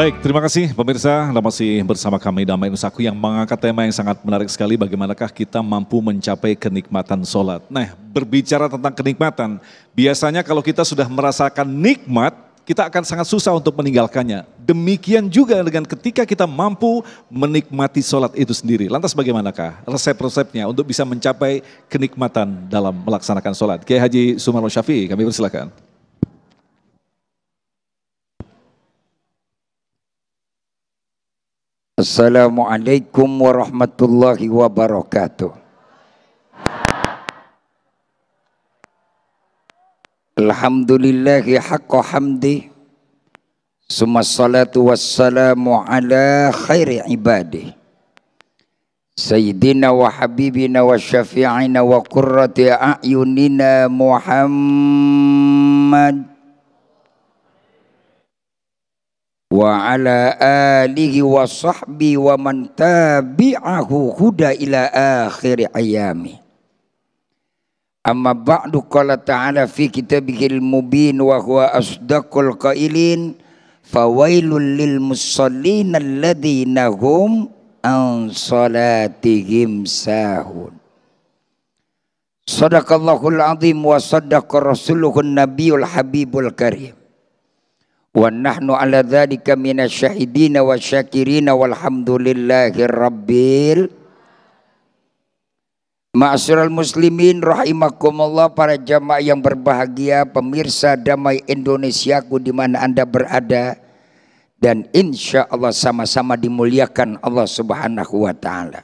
Baik, terima kasih pemirsa. Anda masih bersama kami Damai Nusaku yang mengangkat tema yang sangat menarik sekali. Bagaimanakah kita mampu mencapai kenikmatan sholat? Nah, berbicara tentang kenikmatan, biasanya kalau kita sudah merasakan nikmat, kita akan sangat susah untuk meninggalkannya. Demikian juga dengan ketika kita mampu menikmati sholat itu sendiri. Lantas bagaimanakah resep-resepnya untuk bisa mencapai kenikmatan dalam melaksanakan sholat? Kiai Haji Sumarno Syafi'i, kami persilakan. Assalamualaikum warahmatullahi wabarakatuh. Alhamdulillahi haqqa hamdi. Suma salatu wassalamu ala khairi ibadih. Sayyidina wa habibina wa syafi'ina wa qurrati a'yunina Muhammad وعلى آله وصحبه ومن تابعه هدى إلى آخر أيامه أما بعد قال تعالى في كتابه المبين وهو أصدق القائلين فويل للمصلين الذين هم عن صلاتهم ساهون صدق الله العظيم وصدق رسوله النبي الحبيب الكريم wa nahnu ala dhalika dzalika minasyahidin wasyakirin walhamdulillahir rabbil Ma'asyiral muslimin rahimakumullah para jamaah yang berbahagia pemirsa damai Indonesiaku di mana Anda berada dan insya Allah sama-sama dimuliakan Allah Subhanahu wa taala.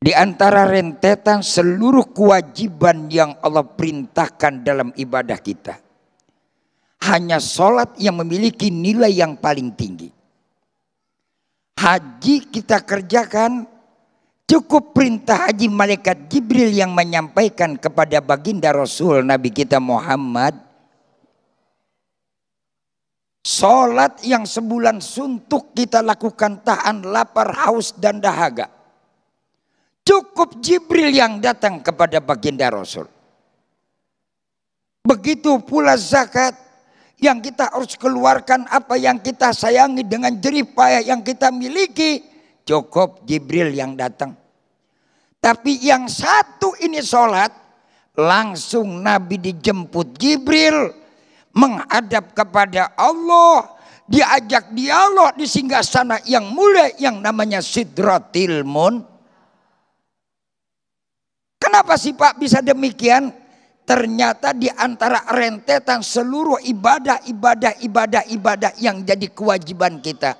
Di antara rentetan seluruh kewajiban yang Allah perintahkan dalam ibadah kita hanya sholat yang memiliki nilai yang paling tinggi. Haji kita kerjakan cukup perintah haji malaikat Jibril yang menyampaikan kepada baginda Rasul Nabi kita Muhammad. Sholat yang sebulan suntuk kita lakukan tahan lapar, haus dan dahaga. Cukup Jibril yang datang kepada baginda Rasul. Begitu pula zakat yang kita harus keluarkan apa yang kita sayangi dengan jerih payah yang kita miliki cukup Jibril yang datang tapi yang satu ini sholat langsung Nabi dijemput Jibril menghadap kepada Allah diajak dialog di singgah sana yang mulia yang namanya Sidratil Mun. Kenapa sih Pak bisa demikian? Ternyata di antara rentetan seluruh ibadah, ibadah, ibadah, ibadah yang jadi kewajiban kita.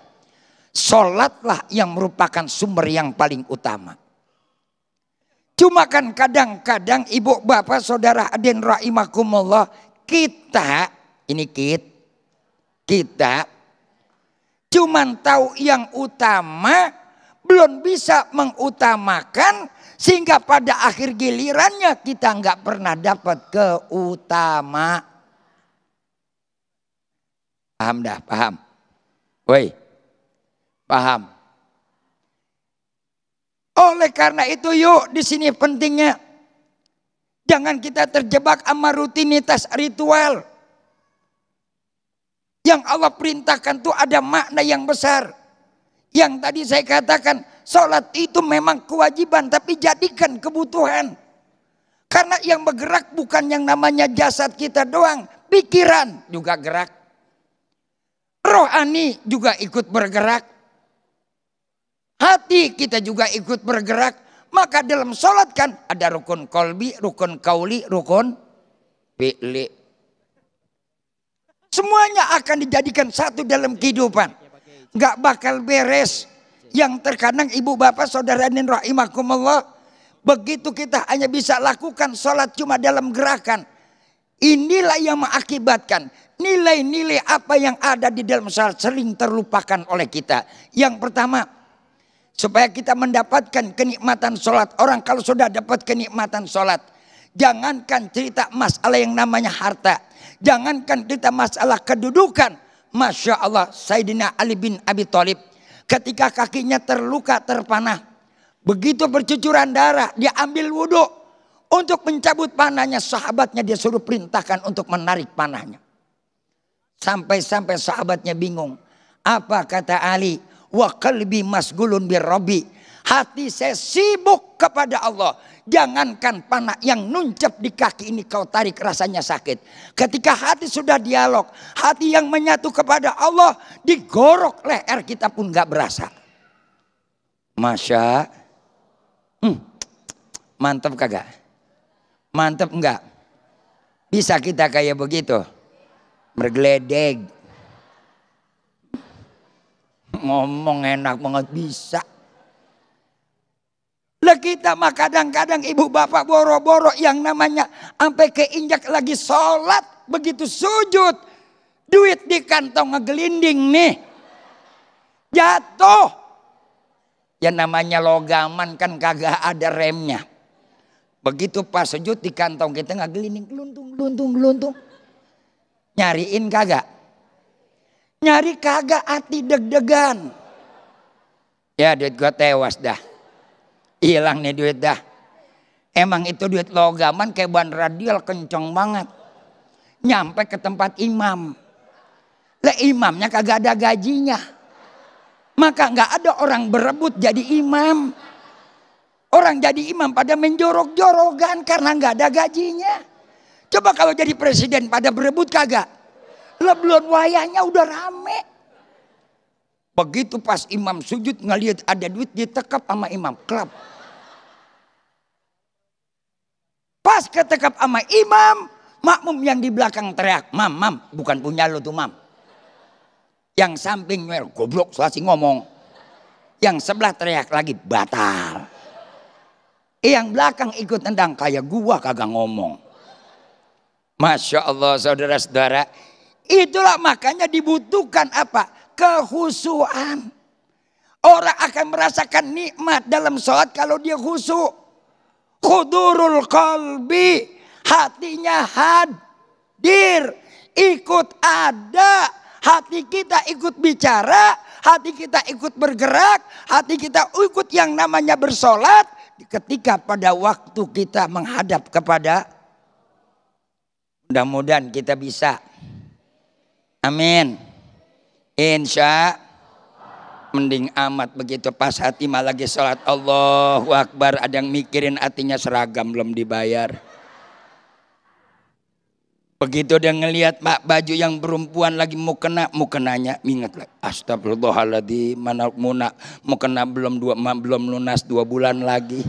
Sholatlah yang merupakan sumber yang paling utama. Cuma kan kadang-kadang ibu bapak saudara adin rahimakumullah kita ini kit kita cuman tahu yang utama belum bisa mengutamakan sehingga pada akhir gilirannya kita nggak pernah dapat keutama. Paham dah, paham. Woi, paham. Oleh karena itu yuk di sini pentingnya jangan kita terjebak sama rutinitas ritual. Yang Allah perintahkan itu ada makna yang besar. Yang tadi saya katakan, sholat itu memang kewajiban, tapi jadikan kebutuhan. Karena yang bergerak bukan yang namanya jasad kita doang, pikiran juga gerak. Rohani juga ikut bergerak. Hati kita juga ikut bergerak. Maka dalam sholat kan ada rukun kolbi, rukun kauli, rukun pilih. Semuanya akan dijadikan satu dalam kehidupan nggak bakal beres. Yang terkadang ibu bapak saudara dan rahimakumullah. Begitu kita hanya bisa lakukan sholat cuma dalam gerakan. Inilah yang mengakibatkan nilai-nilai apa yang ada di dalam sholat sering terlupakan oleh kita. Yang pertama, supaya kita mendapatkan kenikmatan sholat. Orang kalau sudah dapat kenikmatan sholat, jangankan cerita masalah yang namanya harta, jangankan cerita masalah kedudukan, Masya Allah Saidina Ali bin Abi Thalib ketika kakinya terluka terpanah. Begitu bercucuran darah dia ambil wudhu untuk mencabut panahnya sahabatnya dia suruh perintahkan untuk menarik panahnya. Sampai-sampai sahabatnya bingung. Apa kata Ali? Wa qalbi masgulun bir rabbi. Hati saya sibuk kepada Allah. Jangankan panah yang nuncep di kaki ini kau tarik rasanya sakit. Ketika hati sudah dialog, hati yang menyatu kepada Allah digorok leher kita pun gak berasa. Masya, hmm, mantap kagak? Mantap enggak? Bisa kita kayak begitu? Bergeledeg. Ngomong enak banget bisa. Lah kita mah kadang-kadang ibu bapak boro-boro yang namanya sampai keinjak lagi sholat begitu sujud. Duit di kantong ngegelinding nih. Jatuh. Ya namanya logaman kan kagak ada remnya. Begitu pas sujud di kantong kita ngegelinding. Geluntung, geluntung, geluntung. Nyariin kagak? Nyari kagak hati deg-degan. Ya duit gua tewas dah hilang nih duit dah. Emang itu duit logaman kayak ban radial kenceng banget. Nyampe ke tempat imam. Lah imamnya kagak ada gajinya. Maka nggak ada orang berebut jadi imam. Orang jadi imam pada menjorok-jorokan karena nggak ada gajinya. Coba kalau jadi presiden pada berebut kagak. Leblon wayahnya udah rame. Begitu pas imam sujud ngelihat ada duit ditekap sama imam. Klap. Pas ketekap sama imam, makmum yang di belakang teriak, mam, mam, bukan punya lo tuh mam. Yang samping nyuel, goblok selasih ngomong. Yang sebelah teriak lagi, batal. Eh, yang belakang ikut tendang, kayak gua kagak ngomong. Masya Allah saudara-saudara. Itulah makanya dibutuhkan apa? Kehusuan. Orang akan merasakan nikmat dalam sholat kalau dia khusyuk. Kudurul kolbi. Hatinya hadir. Ikut ada. Hati kita ikut bicara. Hati kita ikut bergerak. Hati kita ikut yang namanya bersolat. Ketika pada waktu kita menghadap kepada Mudah-mudahan kita bisa. Amin. Insya Allah mending amat begitu pas hati malah lagi sholat Allah wakbar ada yang mikirin hatinya seragam belum dibayar begitu dia ngelihat pak baju yang perempuan lagi mau kena mau kenanya ingat lah astagfirullahaladzim mana muna mau kena belum dua belum lunas dua bulan lagi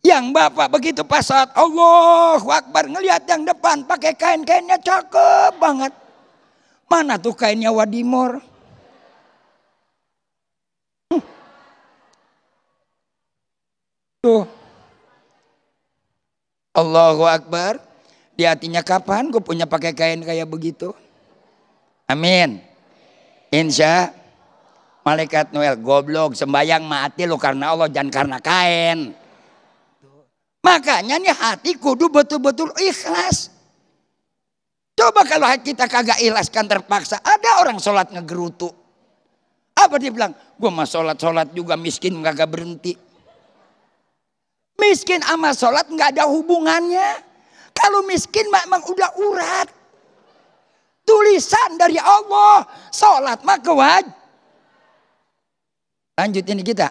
yang bapak begitu pas saat Allahu Akbar ngelihat yang depan pakai kain-kainnya cakep banget mana tuh kainnya Wadimor Tuh. Allahu Akbar. Di hatinya kapan gue punya pakai kain kayak begitu? Amin. Insya Malaikat Noel goblok sembayang mati lo karena Allah jangan karena kain. Makanya nih hati kudu betul-betul ikhlas. Coba kalau hati kita kagak ikhlas kan terpaksa. Ada orang sholat ngegerutu. Apa dia bilang? Gue mah sholat-sholat juga miskin kagak berhenti. Miskin sama sholat nggak ada hubungannya. Kalau miskin memang udah urat. Tulisan dari Allah. Sholat mah kewaj. Lanjut ini kita.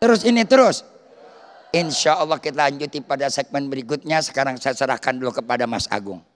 Terus ini terus. Insya Allah kita lanjuti pada segmen berikutnya. Sekarang saya serahkan dulu kepada Mas Agung.